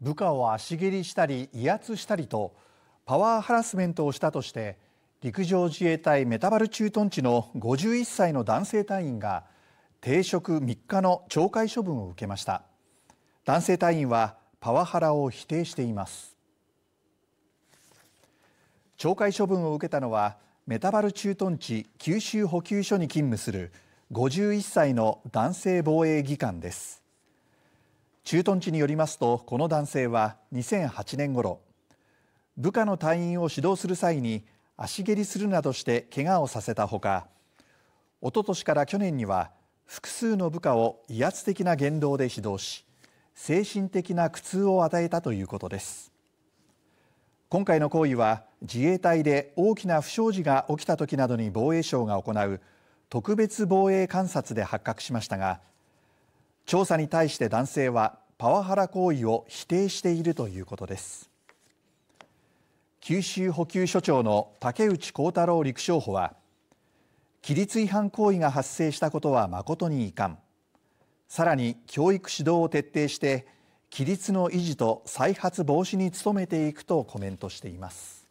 部下を足蹴りしたり威圧したりとパワーハラスメントをしたとして陸上自衛隊メタバル駐屯地の51歳の男性隊員が停職3日の懲戒処分を受けました男性隊員はパワハラを否定しています懲戒処分を受けたのはメタバル駐屯地九州補給所に勤務する51歳の男性防衛技官です駐屯地によりますとこの男性は2008年ごろ部下の隊員を指導する際に足蹴りするなどして怪我をさせたほか一昨年から去年には複数の部下を威圧的な言動で指導し精神的な苦痛を与えたということです今回の行為は自衛隊で大きな不祥事が起きた時などに防衛省が行う特別防衛観察で発覚しましたが調査に対して男性はパワハラ行為を否定しているということです九州補給所長の竹内幸太郎陸将補は規律違反行為が発生したことは誠に遺憾さらに教育指導を徹底して規律の維持と再発防止に努めていくとコメントしています